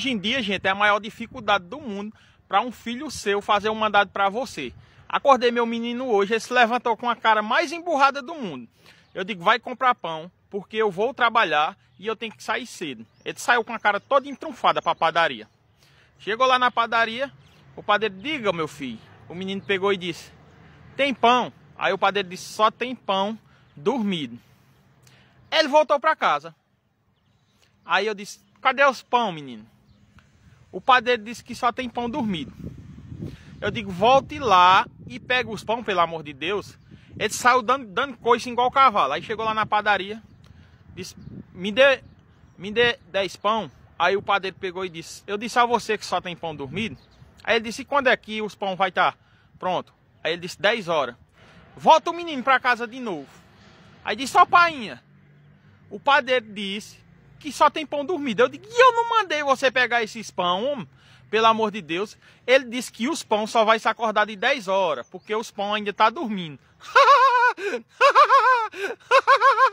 Hoje em dia, gente, é a maior dificuldade do mundo para um filho seu fazer um mandado para você. Acordei meu menino hoje, ele se levantou com a cara mais emburrada do mundo. Eu digo, vai comprar pão, porque eu vou trabalhar e eu tenho que sair cedo. Ele saiu com a cara toda entrunfada para a padaria. Chegou lá na padaria, o padeiro, diga meu filho. O menino pegou e disse, tem pão. Aí o padeiro disse, só tem pão dormido. Ele voltou para casa. Aí eu disse, cadê os pão, menino? O padeiro disse que só tem pão dormido. Eu digo, volte lá e pega os pão, pelo amor de Deus. Ele saiu dando, dando coice igual cavalo. Aí chegou lá na padaria, disse, me dê, me dê 10 pão. Aí o padeiro pegou e disse, eu disse a você que só tem pão dormido. Aí ele disse, quando é que os pão vai estar tá pronto? Aí ele disse, 10 horas. Volta o menino para casa de novo. Aí disse, ó painha, o padeiro disse que só tem pão dormido. Eu digo, e eu não mandei você pegar esses pão, pelo amor de Deus. Ele disse que os pão só vai se acordar de 10 horas, porque os pão ainda tá dormindo.